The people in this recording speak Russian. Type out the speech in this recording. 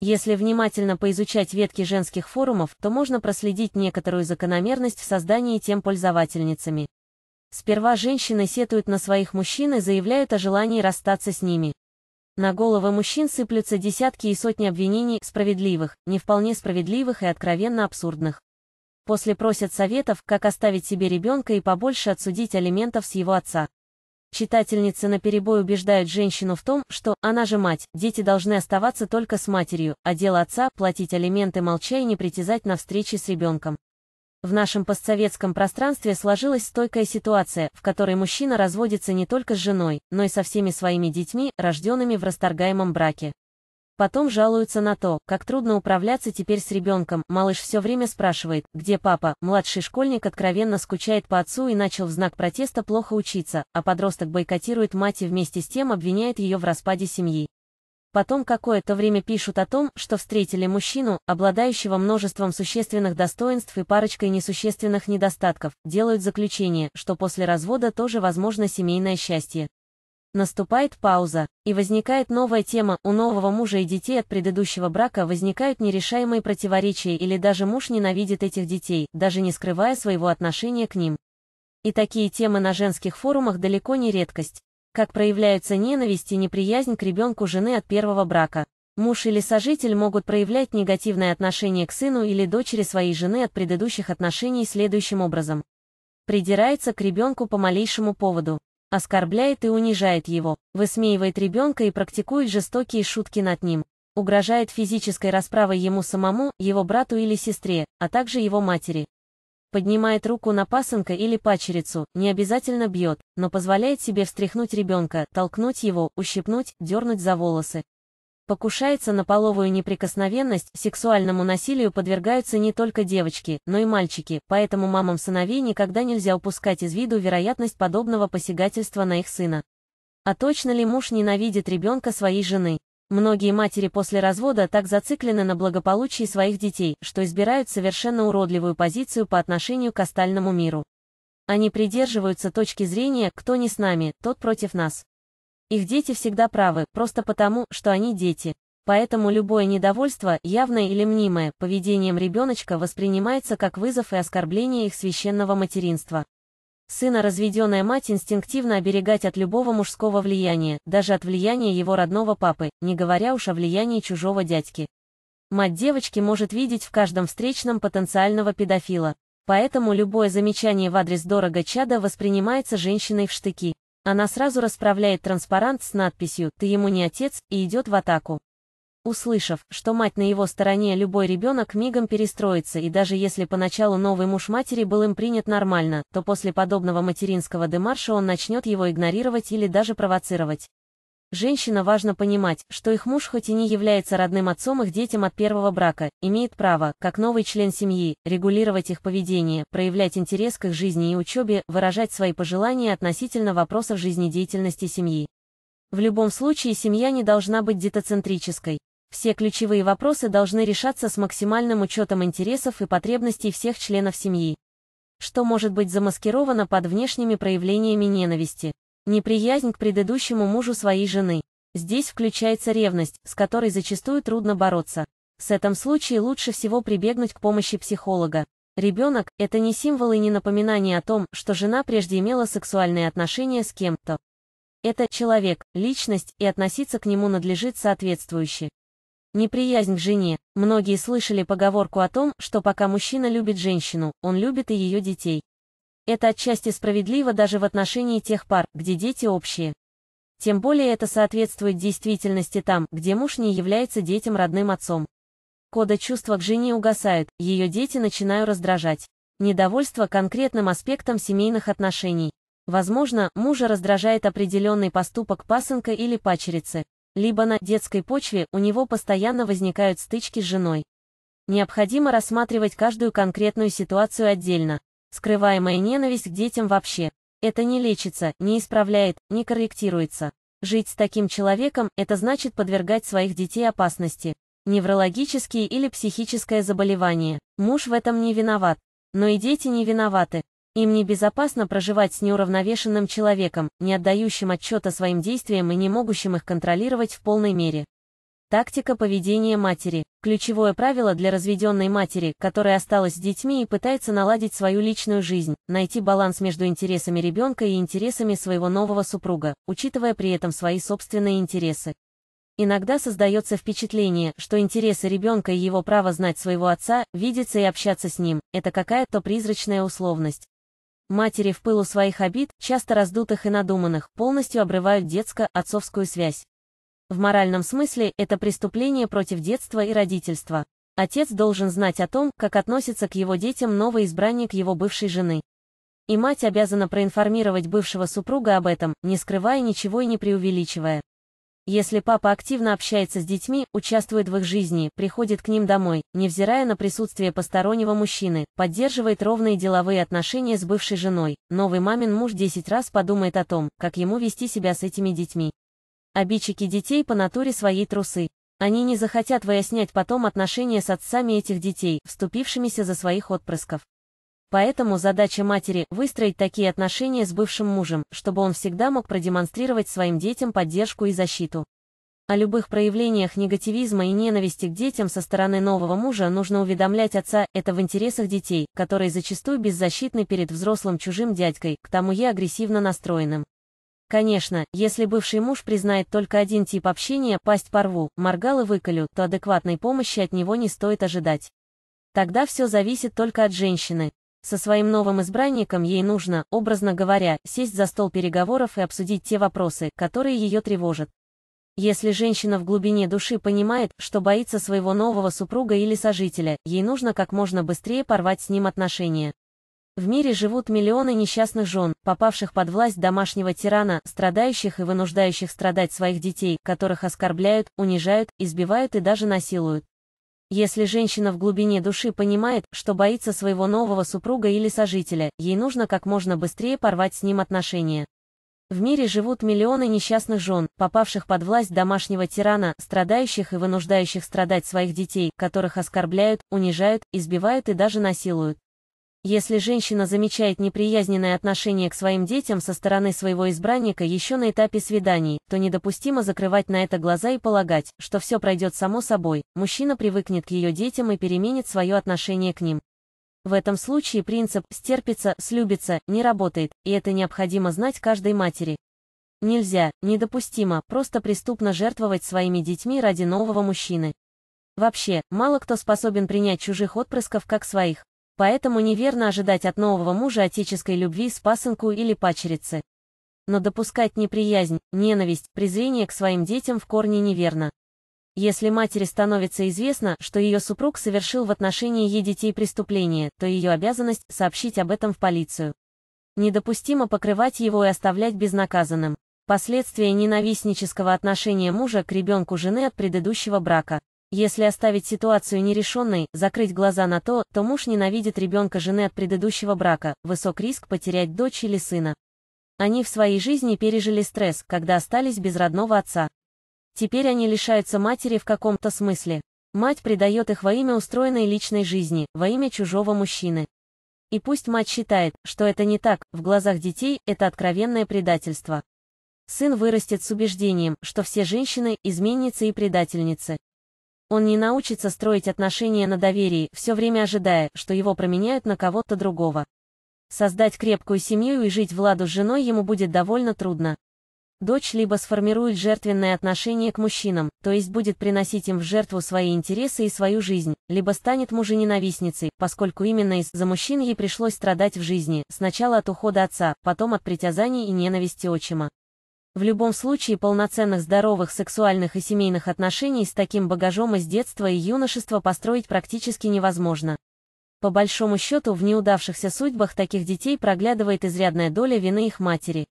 Если внимательно поизучать ветки женских форумов, то можно проследить некоторую закономерность в создании тем пользовательницами. Сперва женщины сетуют на своих мужчин и заявляют о желании расстаться с ними. На головы мужчин сыплются десятки и сотни обвинений, справедливых, не вполне справедливых и откровенно абсурдных. После просят советов, как оставить себе ребенка и побольше отсудить алиментов с его отца. Читательница наперебой убеждает женщину в том, что она же мать, дети должны оставаться только с матерью, а дело отца – платить алименты молча и не притязать на встречи с ребенком. В нашем постсоветском пространстве сложилась стойкая ситуация, в которой мужчина разводится не только с женой, но и со всеми своими детьми, рожденными в расторгаемом браке. Потом жалуются на то, как трудно управляться теперь с ребенком. Малыш все время спрашивает, где папа. Младший школьник откровенно скучает по отцу и начал в знак протеста плохо учиться, а подросток бойкотирует мать и вместе с тем обвиняет ее в распаде семьи. Потом какое-то время пишут о том, что встретили мужчину, обладающего множеством существенных достоинств и парочкой несущественных недостатков, делают заключение, что после развода тоже возможно семейное счастье. Наступает пауза, и возникает новая тема, у нового мужа и детей от предыдущего брака возникают нерешаемые противоречия или даже муж ненавидит этих детей, даже не скрывая своего отношения к ним. И такие темы на женских форумах далеко не редкость. Как проявляются ненависть и неприязнь к ребенку жены от первого брака. Муж или сожитель могут проявлять негативное отношение к сыну или дочери своей жены от предыдущих отношений следующим образом. Придирается к ребенку по малейшему поводу оскорбляет и унижает его, высмеивает ребенка и практикует жестокие шутки над ним, угрожает физической расправой ему самому, его брату или сестре, а также его матери. Поднимает руку на пасынка или пачерицу, не обязательно бьет, но позволяет себе встряхнуть ребенка, толкнуть его, ущипнуть, дернуть за волосы, покушается на половую неприкосновенность, сексуальному насилию подвергаются не только девочки, но и мальчики, поэтому мамам сыновей никогда нельзя упускать из виду вероятность подобного посягательства на их сына. А точно ли муж ненавидит ребенка своей жены? Многие матери после развода так зациклены на благополучии своих детей, что избирают совершенно уродливую позицию по отношению к остальному миру. Они придерживаются точки зрения «кто не с нами, тот против нас». Их дети всегда правы, просто потому, что они дети. Поэтому любое недовольство, явное или мнимое, поведением ребеночка воспринимается как вызов и оскорбление их священного материнства. Сына разведенная мать инстинктивно оберегать от любого мужского влияния, даже от влияния его родного папы, не говоря уж о влиянии чужого дядьки. Мать девочки может видеть в каждом встречном потенциального педофила. Поэтому любое замечание в адрес дорого чада воспринимается женщиной в штыки. Она сразу расправляет транспарант с надписью «Ты ему не отец» и идет в атаку. Услышав, что мать на его стороне, любой ребенок мигом перестроится, и даже если поначалу новый муж матери был им принят нормально, то после подобного материнского демарша он начнет его игнорировать или даже провоцировать. Женщина важно понимать, что их муж хоть и не является родным отцом их детям от первого брака, имеет право, как новый член семьи, регулировать их поведение, проявлять интерес к их жизни и учебе, выражать свои пожелания относительно вопросов жизнедеятельности семьи. В любом случае семья не должна быть детоцентрической. Все ключевые вопросы должны решаться с максимальным учетом интересов и потребностей всех членов семьи. Что может быть замаскировано под внешними проявлениями ненависти? Неприязнь к предыдущему мужу своей жены. Здесь включается ревность, с которой зачастую трудно бороться. В этом случае лучше всего прибегнуть к помощи психолога. Ребенок – это не символ и не напоминание о том, что жена прежде имела сексуальные отношения с кем-то. Это человек, личность, и относиться к нему надлежит соответствующе. Неприязнь к жене. Многие слышали поговорку о том, что пока мужчина любит женщину, он любит и ее детей. Это отчасти справедливо даже в отношении тех пар, где дети общие. Тем более это соответствует действительности там, где муж не является детям родным отцом. Кода чувства к жене угасают, ее дети начинают раздражать. Недовольство конкретным аспектом семейных отношений. Возможно, мужа раздражает определенный поступок пасынка или пачерицы. Либо на детской почве у него постоянно возникают стычки с женой. Необходимо рассматривать каждую конкретную ситуацию отдельно. Скрываемая ненависть к детям вообще. Это не лечится, не исправляет, не корректируется. Жить с таким человеком – это значит подвергать своих детей опасности. Неврологические или психическое заболевание. Муж в этом не виноват. Но и дети не виноваты. Им небезопасно проживать с неуравновешенным человеком, не отдающим отчета своим действиям и не могущим их контролировать в полной мере. Тактика поведения матери – ключевое правило для разведенной матери, которая осталась с детьми и пытается наладить свою личную жизнь, найти баланс между интересами ребенка и интересами своего нового супруга, учитывая при этом свои собственные интересы. Иногда создается впечатление, что интересы ребенка и его право знать своего отца, видеться и общаться с ним – это какая-то призрачная условность. Матери в пылу своих обид, часто раздутых и надуманных, полностью обрывают детско-отцовскую связь. В моральном смысле это преступление против детства и родительства. Отец должен знать о том, как относится к его детям новый избранник его бывшей жены. И мать обязана проинформировать бывшего супруга об этом, не скрывая ничего и не преувеличивая. Если папа активно общается с детьми, участвует в их жизни, приходит к ним домой, невзирая на присутствие постороннего мужчины, поддерживает ровные деловые отношения с бывшей женой, новый мамин муж 10 раз подумает о том, как ему вести себя с этими детьми. Обидчики детей по натуре своей трусы. Они не захотят выяснять потом отношения с отцами этих детей, вступившимися за своих отпрысков. Поэтому задача матери – выстроить такие отношения с бывшим мужем, чтобы он всегда мог продемонстрировать своим детям поддержку и защиту. О любых проявлениях негативизма и ненависти к детям со стороны нового мужа нужно уведомлять отца, это в интересах детей, которые зачастую беззащитны перед взрослым чужим дядькой, к тому и агрессивно настроенным. Конечно, если бывший муж признает только один тип общения, пасть порву, моргал и выколю, то адекватной помощи от него не стоит ожидать. Тогда все зависит только от женщины. Со своим новым избранником ей нужно, образно говоря, сесть за стол переговоров и обсудить те вопросы, которые ее тревожат. Если женщина в глубине души понимает, что боится своего нового супруга или сожителя, ей нужно как можно быстрее порвать с ним отношения. В мире живут миллионы несчастных жен, попавших под власть домашнего тирана, страдающих и вынуждающих страдать своих детей, которых оскорбляют, унижают, избивают и даже насилуют. Если женщина в глубине души понимает, что боится своего нового супруга или сожителя, ей нужно как можно быстрее порвать с ним отношения. В мире живут миллионы несчастных жен, попавших под власть домашнего тирана, страдающих и вынуждающих страдать своих детей, которых оскорбляют, унижают, избивают и даже насилуют. Если женщина замечает неприязненное отношение к своим детям со стороны своего избранника еще на этапе свиданий, то недопустимо закрывать на это глаза и полагать, что все пройдет само собой, мужчина привыкнет к ее детям и переменит свое отношение к ним. В этом случае принцип «стерпится, слюбится» не работает, и это необходимо знать каждой матери. Нельзя, недопустимо, просто преступно жертвовать своими детьми ради нового мужчины. Вообще, мало кто способен принять чужих отпрысков как своих, Поэтому неверно ожидать от нового мужа отеческой любви спасенку или пачерицы. Но допускать неприязнь, ненависть, презрение к своим детям в корне неверно. Если матери становится известно, что ее супруг совершил в отношении ей детей преступление, то ее обязанность – сообщить об этом в полицию. Недопустимо покрывать его и оставлять безнаказанным. Последствия ненавистнического отношения мужа к ребенку жены от предыдущего брака. Если оставить ситуацию нерешенной, закрыть глаза на то, то муж ненавидит ребенка жены от предыдущего брака, высок риск потерять дочь или сына. Они в своей жизни пережили стресс, когда остались без родного отца. Теперь они лишаются матери в каком-то смысле. Мать предает их во имя устроенной личной жизни, во имя чужого мужчины. И пусть мать считает, что это не так, в глазах детей это откровенное предательство. Сын вырастет с убеждением, что все женщины – изменницы и предательницы, он не научится строить отношения на доверии, все время ожидая, что его променяют на кого-то другого. Создать крепкую семью и жить в ладу с женой ему будет довольно трудно. Дочь либо сформирует жертвенное отношение к мужчинам, то есть будет приносить им в жертву свои интересы и свою жизнь, либо станет мужененавистницей, поскольку именно из-за мужчин ей пришлось страдать в жизни, сначала от ухода отца, потом от притязаний и ненависти отчима. В любом случае полноценных здоровых сексуальных и семейных отношений с таким багажом из детства и юношества построить практически невозможно. По большому счету в неудавшихся судьбах таких детей проглядывает изрядная доля вины их матери.